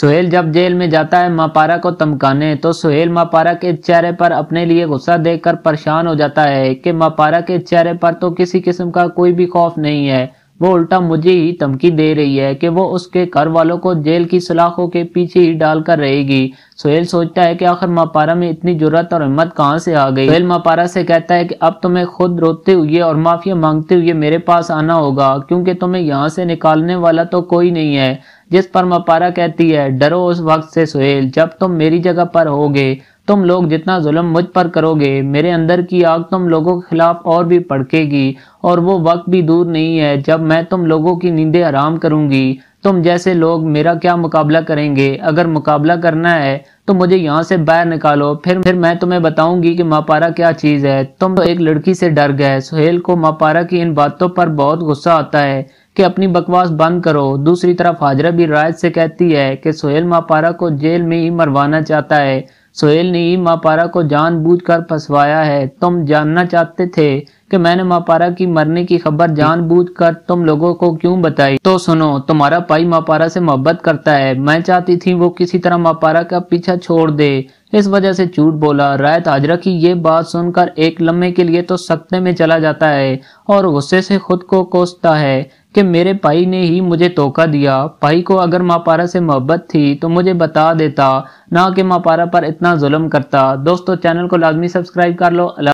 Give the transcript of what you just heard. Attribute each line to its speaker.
Speaker 1: सोहेल जब जेल में जाता है मापारा को धमकाने तो सोहेल मापारा के चेहरे पर अपने लिए गुस्सा देखकर परेशान हो जाता है कि मापारा के चेहरे पर तो किसी किस्म का कोई भी खौफ नहीं है वो उल्टा मुझे ही धमकी दे रही है कि वो उसके घर वालों को जेल की सलाखों के पीछे ही डालकर रहेगी सोहेल सोचता है कि आखिर मापारा में इतनी जरूरत और हिम्मत कहाँ से आ गई सोहेल मापारा से कहता है कि अब तुम्हें तो खुद रोते हुए और माफिया मांगते हुए मेरे पास आना होगा क्योंकि तुम्हें यहाँ से निकालने वाला तो कोई नहीं है जिस पर मपारा कहती है डरो उस वक्त से सोहेल जब तुम मेरी जगह पर होगे तुम लोग जितना जुल्म मुझ पर करोगे मेरे अंदर की आग तुम लोगों के खिलाफ और भी पड़केगी और वो वक्त भी दूर नहीं है जब मैं तुम लोगों की नींदे आराम करूंगी तुम जैसे लोग मेरा क्या मुकाबला करेंगे अगर मुकाबला करना है तो मुझे यहाँ से बाहर निकालो फिर फिर मैं तुम्हें बताऊंगी कि मापारा क्या चीज़ है तुम तो एक लड़की से डर गए सुहेल को मापारा की इन बातों पर बहुत गुस्सा आता है कि अपनी बकवास बंद करो दूसरी तरफ हाजरा भी राय से कहती है कि सुहेल मापारा को जेल में ही मरवाना चाहता है सोहेल ने ही मापारा को जानबूझकर फंसवाया है तुम जानना चाहते थे कि मैंने मापारा की मरने की खबर जानबूझकर तुम लोगों को क्यों बताई तो सुनो तुम्हारा पाई मापारा से मोहब्बत करता है मैं चाहती थी वो किसी तरह मापारा का पीछा छोड़ दे इस वजह से झूठ बोला रायत हाजरा की ये बात सुनकर एक लम्हे के लिए तो सपने में चला जाता है और गुस्से से खुद को कोसता है कि मेरे भाई ने ही मुझे धोखा दिया भाई को अगर मापारा से मोहब्बत थी तो मुझे बता देता ना कि मापारा पर इतना जुल्म करता दोस्तों चैनल को लाजमी सब्सक्राइब कर लो